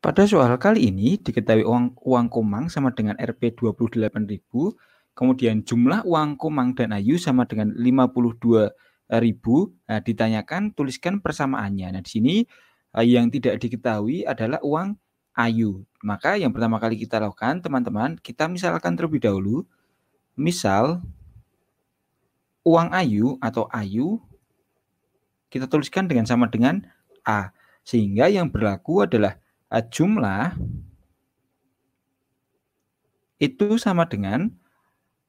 Pada soal kali ini diketahui uang, uang Komang sama dengan Rp 28.000, kemudian jumlah uang Komang dan Ayu sama dengan 52.000. Nah, ditanyakan tuliskan persamaannya. Nah, di sini eh, yang tidak diketahui adalah uang Ayu. Maka yang pertama kali kita lakukan teman-teman, kita misalkan terlebih dahulu misal uang Ayu atau Ayu kita tuliskan dengan sama dengan A sehingga yang berlaku adalah Eh, jumlah itu sama dengan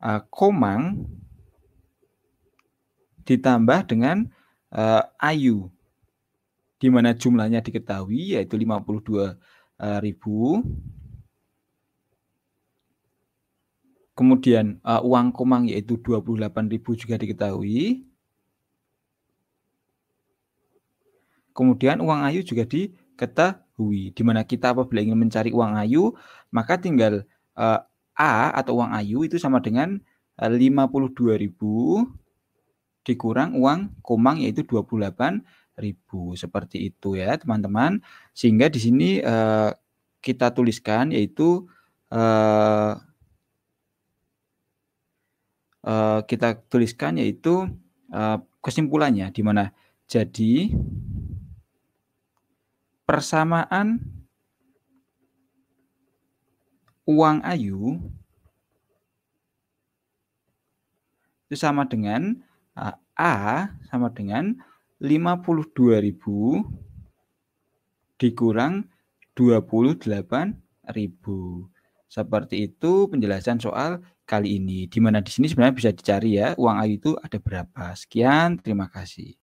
uh, komang ditambah dengan uh, ayu di mana jumlahnya diketahui yaitu 52 ribu. Kemudian uh, uang komang yaitu 28.000 juga diketahui. Kemudian uang ayu juga diketahui Dimana di mana kita apabila ingin mencari uang ayu, maka tinggal uh, A atau uang ayu itu sama dengan 52.000 eh, dikurang uang komang yaitu 28.000 seperti itu ya teman-teman. Sehingga di sini uh, kita tuliskan yaitu uh, uh, kita tuliskan yaitu uh, kesimpulannya di mana jadi persamaan uang ayu itu sama dengan eh, A sama dengan 52.000 dikurang 28.000. Seperti itu penjelasan soal kali ini. Di mana di sini sebenarnya bisa dicari ya, uang ayu itu ada berapa. Sekian, terima kasih.